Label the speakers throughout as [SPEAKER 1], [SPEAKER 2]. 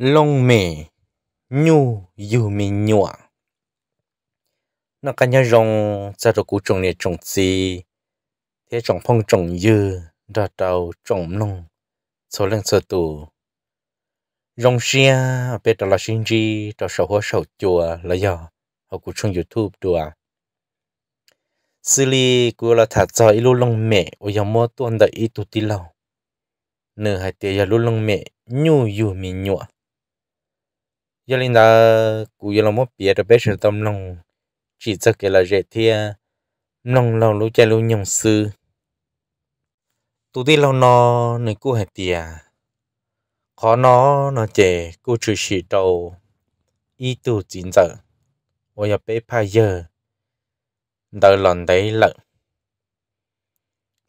[SPEAKER 1] long mẹ nhu yu mì nhua nó cả nhà rong ra rồi cú trồng này trồng gì thế trồng phong trồng dư ra đầu trồng nông số lượng số tù rong xia bây giờ là sinh chi đó sầu hoa sầu chùa là do họ cú trồng youtube đùa xử lý của là thả cho ít lúc mẹ ở nhà mua tuần đợi ít tu tí lâu nửa hai tiếng giờ lúc mẹ nhu yu mì nhua giờ linh đã cụ giờ là một bia được biết tâm lòng chỉ cho cái là dễ thì lòng lòng lúc chạy lúc nhung sư tôi đi lâu nó nên cụ hệ tiề khó nó nó chè cụ chỉ chỉ đầu ý tu chính giờ ôi giờ bé phải giờ đợi lần đấy lận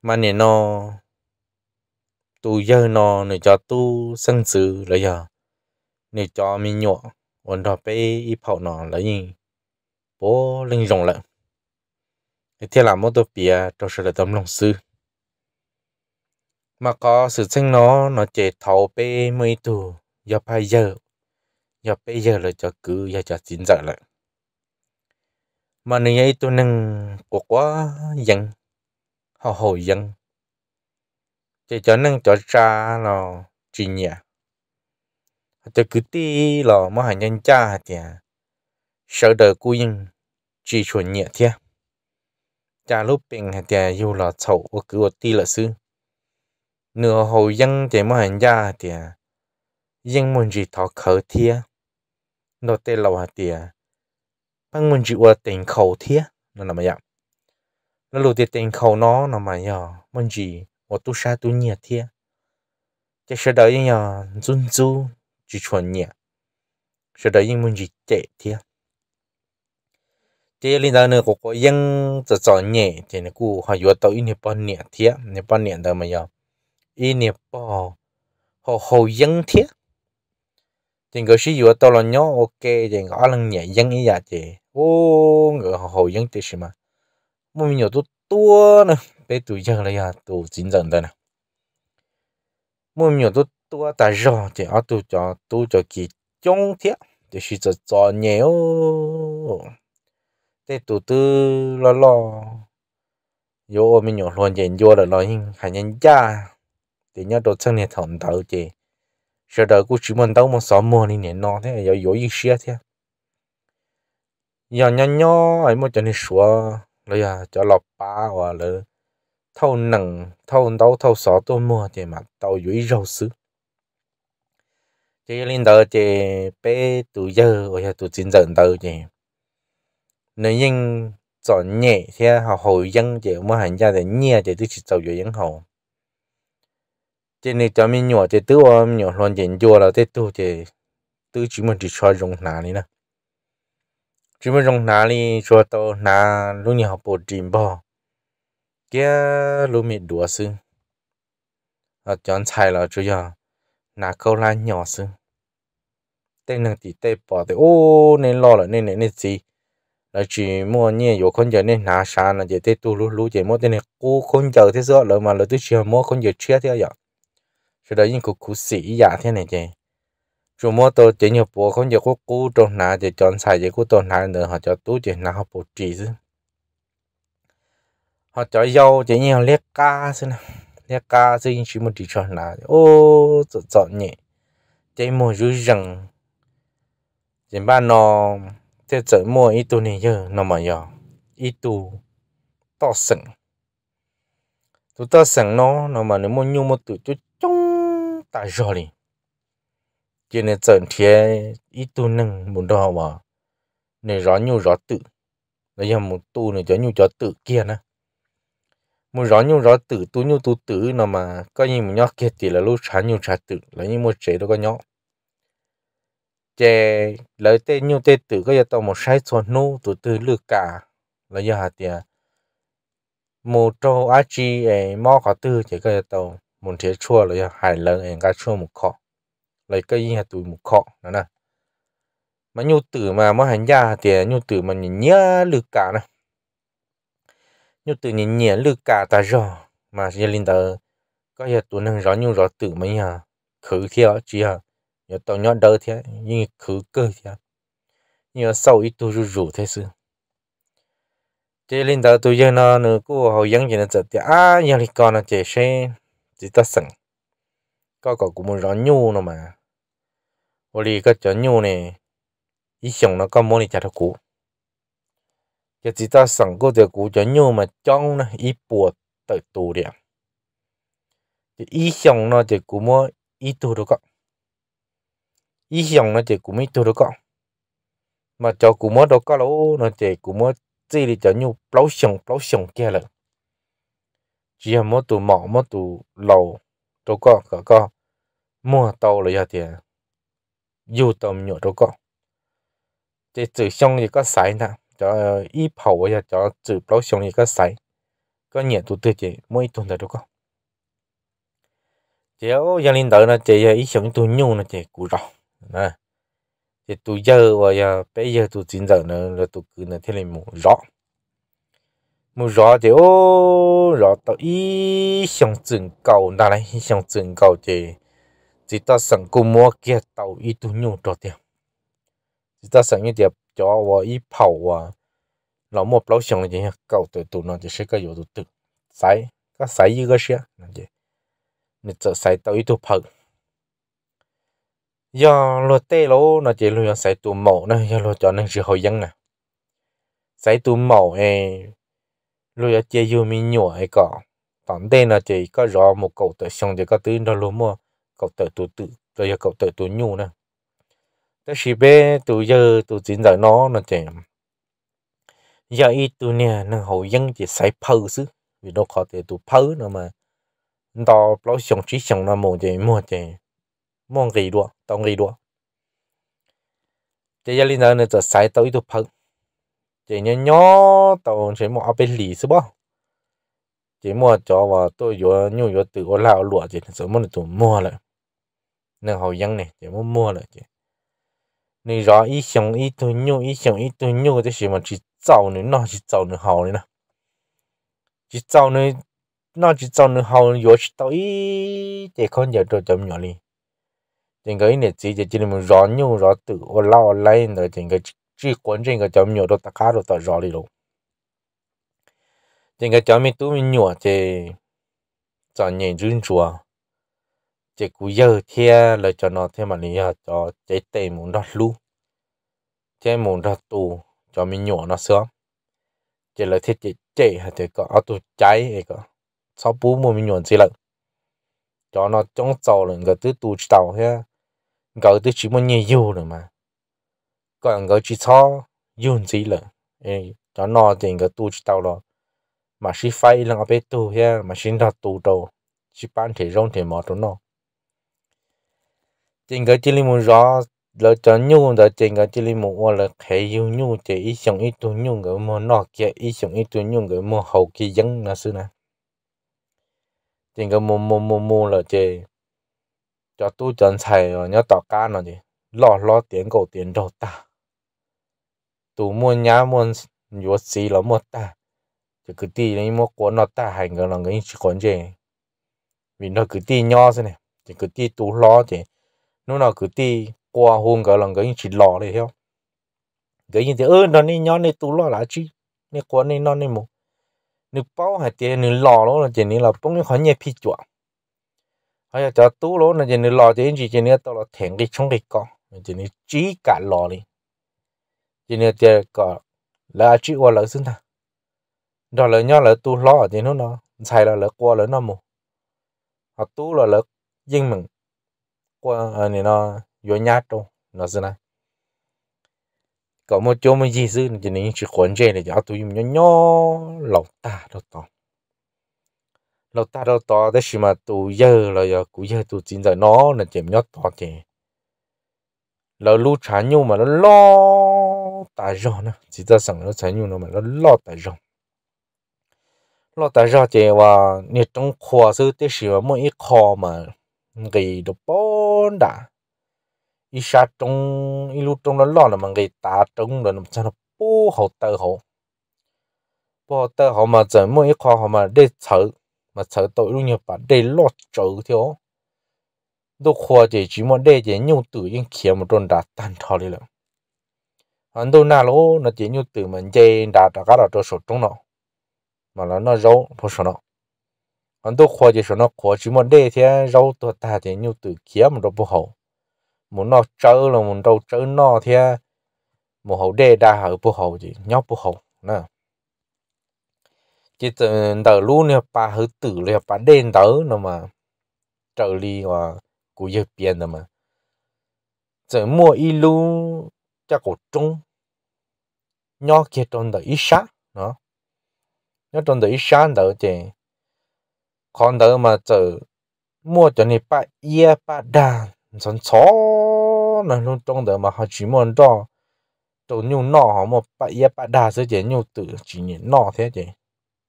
[SPEAKER 1] mà nè nó tôi giờ nó này cho tôi sân sự rồi giờ này cho mình nhọ วันต่อไปอีเผาหนอนแล้วยิงโป้ลิงลงละเที่ยหลังมอตัวเปียตัวเสือดำลงซื้อ mà có sự sinh nó nó chế thấu bê mấy tù giờ phải giờ giờ bây giờ là cho cứ giờ cho chín giờ mà nếu như tôi nâng của quá dân thì cho nâng cho cha nó chỉ nhà cho cứ tí lò mà hành nhân cha thì sợ đời cô yên chỉ chuẩn nhẹ thế cha lúc bình thì yêu lò chậu ở cứ tí là sư nửa hồi yên thì mà hành cha thì yên muốn gì thọ khởi thế nó tên là thì bằng muốn gì ở tiền khẩu thế nó làm mà vậy nó lúc thì tiền khẩu nó là mà giờ muốn gì ở tu sa tu nhẹ thế cái sợ đời yên nhờ run run chỉ chuẩn nhẹ sẽ đó nhưng mình chỉ chạy thế thế linh đó nữa có có yên cho cho nhẹ thì nó cũng họ vừa tao in hiệp bao nhẹ thế hiệp bao nhẹ đó mà giờ in hiệp bao họ họ yên thế thì người sĩ vừa tao là nhỏ ok thì người ăn nhẹ yên ý dạ thì ô người họ họ yên thế mà mình nhiều tôi tua nữa bé tuổi giờ là giờ tuổi chín dần rồi nè mua nhiều tôi tua ta rõ thì ở tu cho tu cho kỳ chống thiết thì chỉ cho cho nhiều thế tu tư lo lo yo mình nhỏ luôn chuyện yo là lo nhưng hay nhân gia thì nhớ đồ chân này thầm thấu chị sợ đời cũng chỉ muốn đâu một xóm mua đi nè nó thế yo yo ý xia thế giờ nhỏ nhỏ ấy một chân này xóa rồi à cho lọc ba hoặc là thâu nặng thâu đâu thâu xó tôi mua thì mà tao dưới rau xứ chỉ linh đạo chỉ bé tụ giờ ở nhà tụ chính dẫn đầu chỉ nếu nhưng chọn nhẹ thì họ hồi nhân chỉ mua hàng gia để nhẹ để tôi chỉ tàu dưới dân hồ chỉ nên cho mình nhỏ chỉ tự ôm nhỏ hoàn chỉnh nhỏ là thế tôi chỉ tự chỉ mình chỉ cho dùng nà đi nè chỉ mình dùng nà đi cho tàu nà lúc nhà học bộ trình bò kia lúc mình đùa xứ à ờ, chọn sai là chú giờ nà câu la nhỏ sư tên nàng thì tê bỏ thì ô nên lo là nên nên nên gì là chỉ mua nhẹ yếu con giờ nên nà xa là chỉ tê tu lú lú chỉ mua tên này cô con giờ thế sợ rồi mà là tôi chỉ mua con giờ chia theo vậy rồi đó những cuộc cú sĩ giả thế này chứ chủ mua tôi chỉ nhiều bộ con giờ có cú trong nà chỉ chọn xài chỉ cú trong nà nữa họ cho tú chỉ nà họ bổ trì chứ họ cho dâu chỉ nhiều liếc ca xí nào nhà cá xây chỉ một chỉ cho là ô chọn chọn nhẹ thế một rú rằng chỉ ba nó thế chở mua ít tu này chứ nó mà giờ ít tu to sừng tu to sừng nó nó mà nếu mua nhung một tụ chút trong tại rồi đi chỉ nên chở thế ít tu nâng muốn đó mà này rõ nhiều rõ tự nó giờ một tu này cho nhiều cho tự kia nữa mua rõ nhu rõ tử tú nhu tú tử nó mà có như một nhóc kia thì là lúc sáng nhu sáng tử là như một chế đó có nhóc chế lấy tê nhu tê tử có giờ tao một sai xuân nô tú tử lừa cả là giờ hạt tiền à, một trâu á chi ấy mò khó tư thì có giờ tao một thế chua là giờ hai lần ấy cá chua một khó lấy cái gì hạt tuổi một khó đó nè mà nhu tử mà mà hành gia thì à, nhu tử mà nhớ lừa cả này như tự nhiên nhẹ lư cả ta rõ mà gia linh tờ có giờ tụi năng rõ nhiều rõ tự mấy à khử kia chỉ à nhớ tao nhớ đỡ thế nhưng khử cơ thế nhớ sau ít tu rủ rủ thế sự gia linh tờ tôi giờ nó nữa cô hầu dân gì nó chợt thì à nhà linh con nó à, chạy xe chỉ ta sẵn có cậu cũng muốn rõ nhu nó mà ô lì có chở nhu này ý xong nó có muốn đi chặt thằng cũ cái chỉ ta sẵn có thể cố cho nhau mà trong nó ít bộ tới tù điểm thì ý xong nó thì cũng mua ít tù được không xong nó thì cũng ít tù được mà cho cũng mua đâu có lâu nó thì cũng mua chỉ là cho nhau lâu xong lâu xong kia rồi chỉ là mua tù mỏ mua tù đâu có cả có mua tàu là thì dù tầm nhỏ đâu có thì từ xong thì có sai nào cho y phẩu giờ cho chữ bao xong thì có sai có nhẹ tụ tự chỉ mỗi tuần tới đâu có chéo gia linh tới là chị giờ ý sống tụ nhu là chị cú rào nè thì tụ giờ và giờ bây giờ tụ chín giờ nữa là tụ cứ là thế này mù rõ mù rõ thì ô rõ tao ý sống chừng cầu ta này ý sống chừng cầu chị chỉ ta sẵn cô mua kia tàu ý tụ nhu trò tiền chỉ ta sẵn như đẹp cho vợ ý phẩu à nó một lâu xong gì? cậu tự tụi nó chỉ sẽ có yếu tụi tự sai có sai gì cơ chứ nó chỉ nên sợ sai tao ý tụi phẩu do lo tê lô nó chỉ lo sai tụi mẫu nó do lo cho nên sự hồi dân nè sai tụi mẫu ấy lo chơi yêu mình nhỏ ấy cả tận đây nó chỉ có rõ một cậu tự xong chỉ có tự nó lo mua cậu tự tụi tự rồi cậu tự tụi nhu nữa cái gì bé tụi giờ tụi chính giờ nó nó chỉ giờ ít tụi nè nó hậu dân chỉ say phơi chứ, vì nó có thể tụi phơi nữa mà đó lo sống chỉ sống là một chỉ một chỉ một gì đó tao gì đó chỉ giờ linh giờ nó chỉ say tao ít tụi phơi chỉ nhớ nhớ tao chỉ một ở bên lì xứ bao chỉ mua cho và tôi vừa nhu vừa tự ô lao lụa chỉ sớm muốn tụi mua lại nên hậu dân này chỉ muốn mua lại chỉ 你啥一想一头牛，一想一头牛，这什么去造呢？那去造呢好呢？去造呢？那去造呢好？要是到一得看见着怎么样呢？整个一年直接就是么绕牛绕土，我老我来的整个只关整个怎么样都大家都到绕里了。整个咱们都没鸟在，咱年人做。chế cú giờ thia là cho nó thêm mà lý cho chế tệ muốn đọt lu chế muốn đọt tù cho mình nhỏ nó sớm chế là thiết chế chế hay thế có áo tù cháy hay có sau bú mua mình nhỏ gì lận cho nó trong tàu là người tứ tù tàu hả, người tứ chỉ muốn nhiều yêu rồi mà còn người chỉ cho dùng gì lận cho nó thì người tù tàu rồi mà chỉ phái là ở bên tù ha mà chỉ đọt tù đâu chỉ bán thể rong thể mỏ cho nó chính cái chỉ limu rõ lỡ cho nhu đó chính cái chỉ limu qua là hệ yêu nhu chỉ ít sống ít tu nhu cái mua nọ kia ít sống ít tu nhu cái mua hậu kỳ dân là xưa nè chính cái mua mua mua mua là chỉ cho tu chân xài rồi nhớ tỏ cá nó gì lo lo tiền cổ tiền đầu ta tu mua nhà mua yo xí là mua ta chứ cứ tí này mua của nó ta hành cái là người chỉ còn gì vì nó cứ tí nhỏ thế này chỉ cứ tí tu lo chứ nó nào cứ ti qua hôm cái lần cái chỉ lò đấy hiểu cái gì thì ơ nó nên nhon nên tu lo là chi nên qua nên nó nên mù nên bao hạt tiền nên lò đó là chỉ nên là bông nên khó nhẹ phi chuột hay là cho tu lỗ là chỉ nên lò chỉ chỉ chỉ nên tao là thèn cái chung cái con chỉ nên chỉ cả lò đi chỉ nên chỉ cả là chỉ qua lỡ xin ta đó là nhon là tu lo thì nó nó xài là lỡ qua lỡ nó mù họ tu là lỡ yên mình qua à, này nó vô nhát đâu nó thế này có một chỗ mà gì dư thì nên chỉ cuốn chơi để cho tụi nhỏ nhỏ lâu ta đâu to lâu ta đâu to thế mà tụi giờ là giờ cũng giờ tụi chính giờ nó là chém nhót to chứ là lú chán nhau mà nó lo ta rõ nữa chỉ ta sống nó chán nhau nó mà nó lo ta rõ lo ta rõ chứ và nhiệt trong khoa sư thế thì mà mỗi khoa mà người đó bốn đã ít xa trong ít lúc trong nó lo là mà người ta trong rồi nó cho nó bố hậu tơ hậu bố tơ hậu mà giờ mỗi khoa họ mà để chờ mà chờ tội luôn nhập và để lo chờ thiếu đồ khoa chỉ chỉ một để chỉ nhiều từ những kia một đồn đã tan thò đi rồi hắn đâu nào lỗ nó chỉ nhiều từ mình chơi đã đã cả là cho số trong nó mà là nó giấu không số nó 很多伙计说那伙计嘛那天肉多大的牛肚切么都不好，么那粥了么都粥那天么好这大好不好的，尿不好那。chỉ từ đầu luôn nè bà hử tử là bà đen tớ nó mà trợ lý và của dân biển đó mà giờ mua ít lu cho cổ trung nhỏ kia trong đời ít sát nó nó trong đời ít sát đó thì còn đỡ mà chờ mua cho nên ba ye ba đàn xong chó nó luôn trong đỡ họ chỉ muốn đó chỗ nhiều nọ mà ba ye ba đà sẽ chỉ nhiều chỉ nhiều nọ thế chứ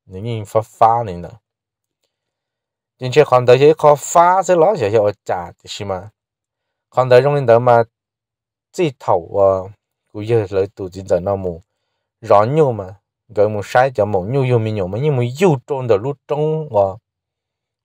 [SPEAKER 1] những nhìn phát phá này nữa nhưng chứ còn đỡ chỉ có phá sẽ lỡ sẽ cho trả thì mà còn đỡ trong đỡ mà chỉ thầu cũng giờ lấy tụ chỉ đỡ nó mù rõ nhiều mà gọi một sai cho một nhiều nhiều mình mà nhưng mà yêu trong đỡ lúc trong và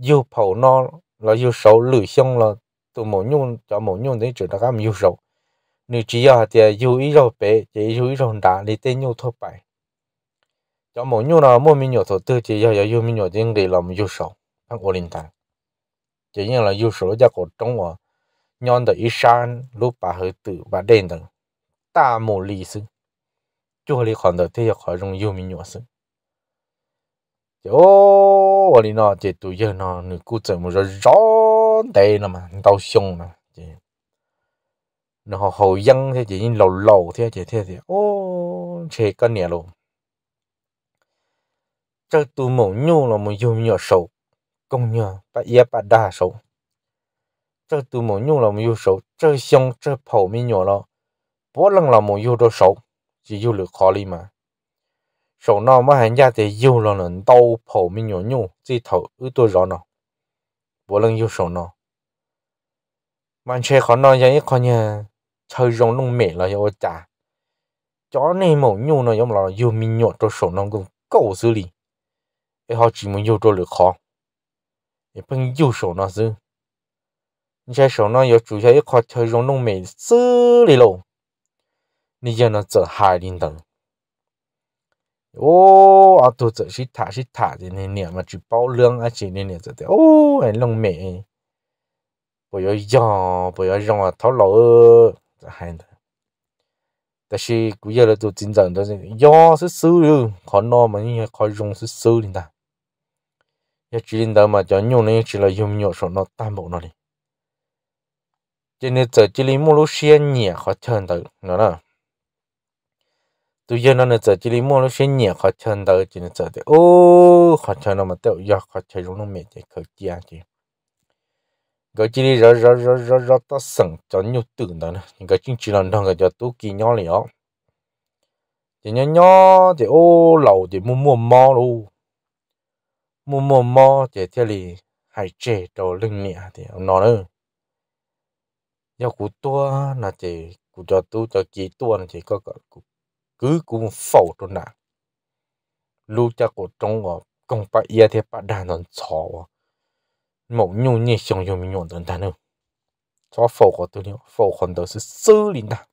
[SPEAKER 1] yêu phổ nó là yêu sầu lử xong là tụi mổ nhung cho mổ nhung đấy chỉ là các yêu sầu nếu chỉ là thì yêu ý rồi bé chỉ yêu ý rồi đã thì tên yêu thôi bài cho mổ nhung là mua mình nhỏ thổ tư chỉ yêu yêu mình nhỏ riêng để làm yêu sầu thằng ổn định, ta chỉ như là yêu sầu ra cổ trong à nhon đời isan lúc bà hơi tự bà đen đời ta mổ lý sư chỗ đi còn được, thì khỏi dùng yêu mình nhỏ sư chỗ vậy nó chỉ tụi giờ nó người cụ chở một rồi rõ đây là mà đau xung mà chị nó họ hậu dân thế chị lầu lầu thế chị thế thì ô cái nè luôn cho tụi mổ nhu là một dùng nhỏ sầu công nhờ bà yết bà đa sầu cho tụi mổ nhu là một dùng sầu cho xong cho phổ mi nhỏ lo bố lần là một đồ sầu chỉ dùng được khó đi 手呢么人家得有了呢，刀跑没牛牛，这头有多少呢？不能有手呢。完全可能人一看呢，车上弄没了要炸，家内某牛呢，要么了有没牛到手呢，跟狗手里，一下只没有着了卡，一碰右手呢是，你这手呢要注意一看车上弄没这里喽，你也能走海里头。ô ở tụ tự thả xí thả thì nè nè mà chỉ bao lương à chỉ nè nè tự tự ô anh lông mẹ bây giờ giò bây giờ giò tháo lỗ hay đó ta chỉ cứ giờ là tụ chính rằng đó giò sư sư luôn khó nó mà như khó dùng sư sư đi ta giờ chỉ đến đó mà cho nhiều này chỉ là dùng nhiều số nó tam bộ nó đi cho nên giờ chỉ lấy mua lúa xe nhẹ khó chơn tới nữa đó tu giờ nó giờ chỉ đi mua nó sẽ nhẹ khó chân đâu chỉ nó giờ thì ô khó chân nó mà tao giờ khó chân nó mệt thì khó chia chứ cái chỉ đi rơ rơ rơ rơ rơ ta sẵn cho nhiều tưởng đó nè những cái chương trình lần đầu cái giờ tu kỳ nhỏ này ó thì nhỏ nhỏ thì ô lẩu thì mua mua mò luôn mua mua mò thì theo lì hải chế đồ lưng nhẹ thì nó nữa giờ cụ tua là thì cụ cho tu cho kỳ tua thì có cụ cứ cũng phẫu trốn nà lúc cha của trong ngọ công bà yê thì bà đàn đòn chó mẫu nhu nhị xong dùng mình nhuận đơn đàn nữa cho phẫu của tôi phẫu hoàn toàn là xử lý nà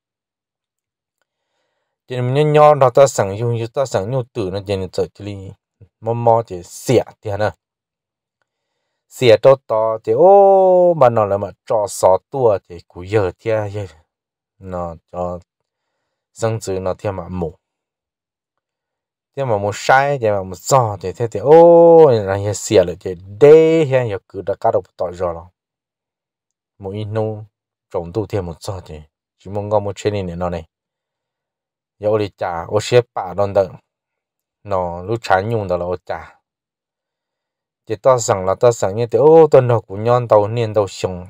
[SPEAKER 1] chỉ mình nhỏ nó ta sẵn dùng như ta sẵn nhu tử nó chỉ là chỉ lý mò mò chỉ xẻ thế nè xẻ cho to thì ô mà nó là mà cho sáu tua thì cũng giờ thế nó cho dân chữ nó mà mù thêm mà mù sai thêm mà mù giò thì thế thì ô là hiện xỉa lại thì đê hiện hiện cứ đã cá đầu tỏi rồi rồi mù in nu trồng tu thêm một giò thì chỉ mong ngon một trên này nó này giờ đi trả ô xếp bả đòn đợn nó lúc chán nhung đó là ô trả chỉ ta rằng là ta rằng ô tuần học của nhon tàu niên tàu sùng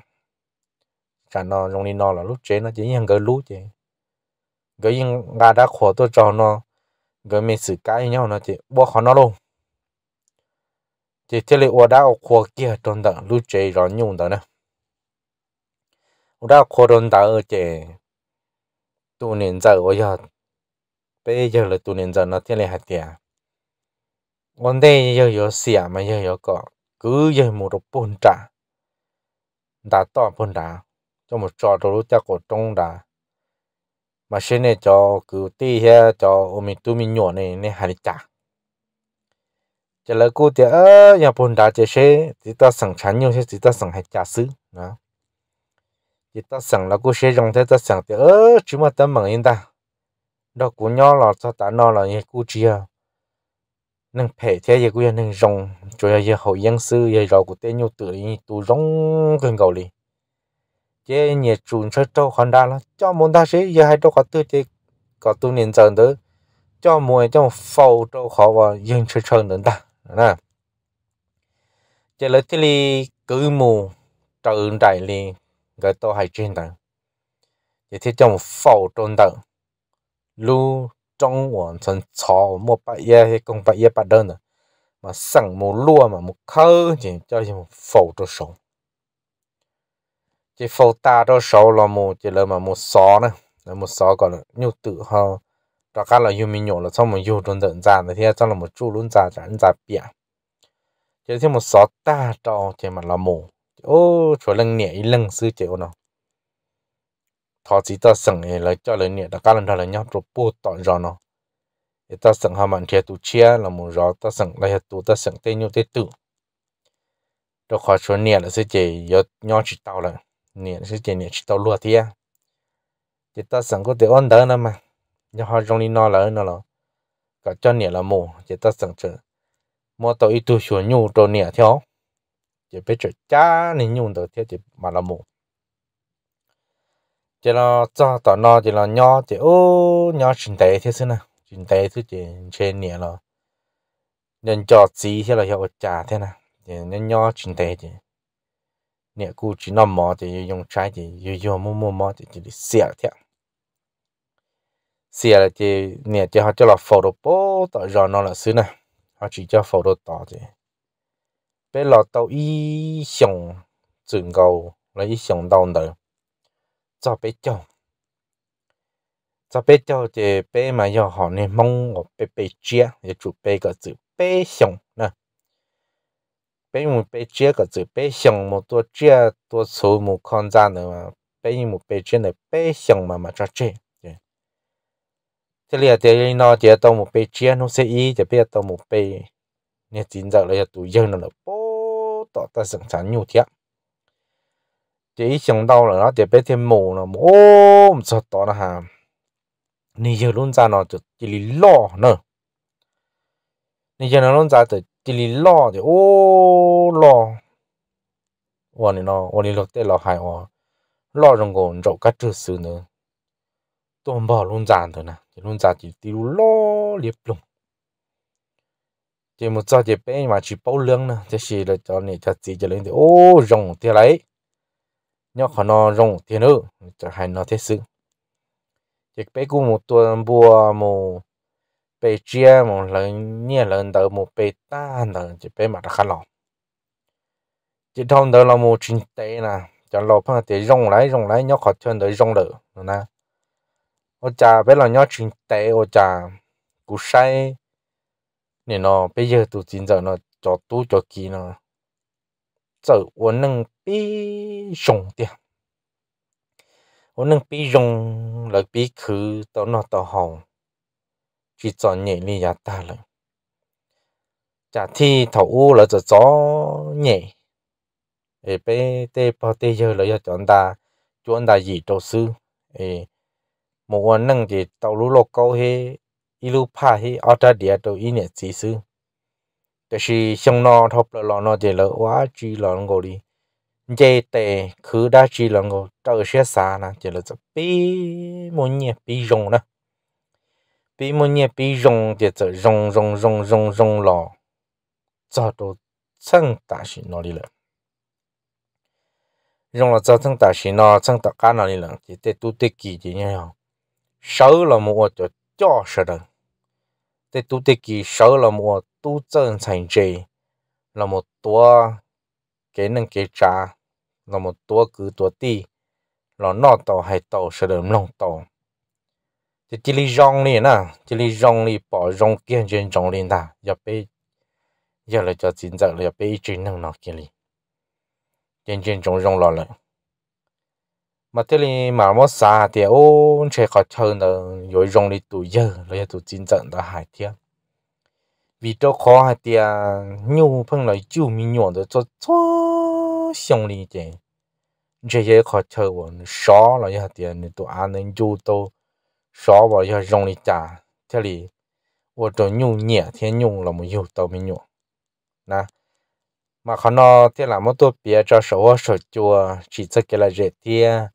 [SPEAKER 1] cả nó trong đi nó là lúc chế chỉ nhận cái lú chứ cái yên gà đã khổ tôi cho nó cái mình xử cái nhau nó chỉ bỏ khó nó luôn chỉ thế là ở đâu khổ kia trong đó lúc chơi rồi nhung đó nè ở đâu khổ trong đó ở chỉ tu niệm giờ bây giờ bây giờ là tu niệm giờ nó thế là hạt tiền còn đây giờ giờ xỉa mà giờ giờ có cứ giờ một đồ bún trả đã to bún trả cho một trò đồ lúc cho cổ trong đã mà xe này cho cứ tì ha cho ôm mình tu mình nhổ này này hành trả. cho là cô thì ở nhà bồn đá chế xe chỉ ta sẵn chán nhiều xe chỉ ta sẵn hai chả xứ à, chỉ ta sẵn là cô xe rong thế ta sẵn thì ở chỉ mà tâm bằng yên ta đó cô nhỏ là cho ta nó là như cô chia nên phải thế gì cũng nên rong cho giờ hậu dân sư giờ rồi của tên nhau tự tu rong gần gầu liền chế nhẹ trùn cho trâu hoàn đa lắm cho muốn ta sĩ giờ hai trâu có tư chế có tu niệm dần tới cho mùi cho một phâu trâu khó và dân chơi chơi nữa ta nè chế lấy thế li cứ mù trừ đại li người tôi hay trên đó, chế thế cho một phâu trôn tận lu trong hoàn thành trò một bát ye hay công bát ye bát đơn mà sẵn một lúa mà một khơi thì cho một phâu trâu sống chỉ phô ta đó sâu là một chỉ là mà một xó nữa là một xó còn là nhiều tự ho đó cả là yêu mình nhổ là xong mà yêu luôn tận già thì thế cho là một chu luôn già chẳng già bịa chỉ thêm một xó ta đó chỉ mà là một ô chỗ lưng nhẹ lưng sư chịu nó. thọ chỉ ta sẵn ấy là cho lời nhẹ đó cả lần đó là nhau rồi bù tọn ra nó ta sẵn hà mặn thiệt tu chia là một rõ ta sẵn là tu ta sẵn tên nhau tên tự đó khỏi chỗ nhẹ là sư chỉ nhớ nhau chỉ tao là nhiều sẽ chỉ nè chỉ đâu lúa thì à chỉ ta sẵn có thể ôn đỡ nữa mà nhớ họ trong đi nó là nó là cả cho nè là mù chỉ ta sẵn chờ mua tàu ít tu xuống nhu cho nè theo chỉ biết chơi cha nè nhu đồ theo chỉ mà là mù chỉ là cho tàu nó chỉ là nhỏ chỉ ô nhỏ trình tế thế xí nè trình tế thứ chỉ trên nè rồi, nên cho gì thế là hiệu trả thế nè nên nhỏ trình tế chứ nè cô chỉ nằm mò thì dùng trái thì dùng dùng mua mua mò thì chỉ để xẻ thế xẻ là chỉ nè chỉ họ cho là phô đồ bố tao rồi nó là xứ này họ chỉ cho phô đồ tao thì bé lọ tao y xong trường cầu là y xong đau đời cho bé chồng cho bé cho thì bé mà do họ nên mong ở bé bé chia để chụp bé cái chữ bé xong nè 别人被这个做被想么多这多愁么看咋的嘛，别人么被这的被想嘛嘛这这。这里啊，这人呢，这到么被这弄些伊，这别到么被你今早来都用了了，不到但是咱牛贴。这一想到了，然后这别天毛了，哦，不知道了哈。你就弄咋呢？就这里老呢，你就能弄咋的？đi lì lo thì ô lo ủa này nó ủa này lọt tê lo hại ủa lo trong cổ rậu cắt trừ sự nữa toàn bỏ luôn giàn thôi nè chỉ luôn giàn chỉ đi lo liệp lùng chỉ một giờ chỉ bé mà chỉ bao lương nè chỉ xì là cho này chặt gì cho lên thì ô rồng thế lại, nhóc họ nó rồng thế nữa cho hai nó thế sự chỉ bé cũng một tuần bùa một 被接某人念人的某被单的就被马的看了，这趟的了某真呆呢，这老朋友得用来用来，要靠天的用了，呢，我家被了要真呆，我家古晒，你喏，被这都真正呢，做多做几呢，这我能被用的。我能比用来比去到那到好。chỉ cho nhẹ li ya ta rồi chả thi thầu u là cho gió nhẹ ê bé tê bao tê giờ là cho chúng ta chúng ta gì đầu sư ê một anh nâng thì tàu lũ lô câu he ilu pa he ở ta địa đầu ý niệm chỉ sư แต่ชีช่างนอทบลอนอเจลว่าจีหลอนกูดีเจเตคือได้จีหลอนกูเจอเสียสานะเจลจะปีมุนเนี่ยปีจงนะ bị một nhẹ bị rong thì trở rong rong rong rong rong lò cho đồ chân ta xí nó đi lên rong là cho chân ta xí nó đi lên thì tê tu tê kỳ thì nhau sáu là một cho cho sợ đơn tê tu tê kỳ sáu là một tu cái nâng cái trà là một tua cứ tua ti là nó tàu hay tàu sợ đơn lòng thì chỉ lý rong này nè chỉ lý rong này bỏ rong kia trên rong lên ta giờ bé giờ là cho chính giờ là bé chỉ năng nó kia đi trên trên rong rong lo lại mà thế mà mất xa thì ô chơi có chơi là rồi rong đi tụ giờ rồi tụ chính giờ đã hại thiệt vì cho khó hại thì nhu phân lại chịu mình nhọn rồi cho cho xong đi chứ chỉ khó chơi còn xó là hại thì tụ anh nên chú tôi 少吧，要容易家这里我这牛年天牛了没有倒没牛，那嘛可能这那么多别这手我手就只这给了热点，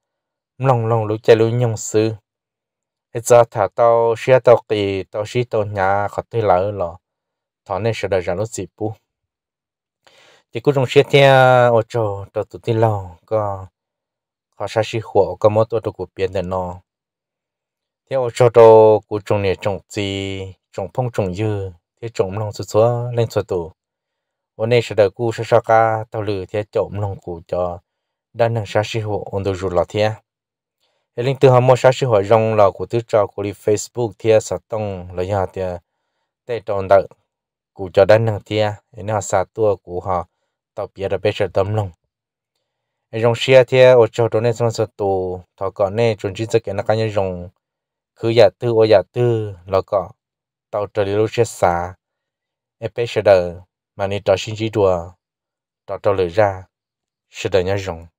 [SPEAKER 1] 弄弄路这路牛丝，一早他到谁到给到谁到 nhà 可对老了，他那时的人路几步。thì cũng trong xe theo ở chỗ đó tụi tin lâu có họ sẽ xí hộ có mốt tôi của biến để nó theo cho đồ của trồng này trồng gì trồng phong trồng dư thế trồng lòng sụt xuống lên sụt tủ hôm nay sẽ đợi cu sẽ sao cả tao lử thế trồng lòng của cho đang nâng sáng sinh hộ ổn đồ rụt lọt thế thế linh từ hôm mua sáng sinh hộ rong là của tứ trò của đi facebook thế sạt tông là nhà thế tệ tròn đợi của cho đang nâng thế nó sạt tua của họ tao biết là bây giờ tâm lòng rong xe thế ở cho đó nên xong sụt tủ thọ gọi nên chuẩn chỉ cho cái nó cá nhân rong คืออย่าตื้อโออย่าตื้อแล้วก็ต่อเจริญรู้เชื่อสาเอเปเสดอร์มานี่ต่อชิ้นจีดัวต่อต่อเลยจ้าเสดอร์เนี่ยจง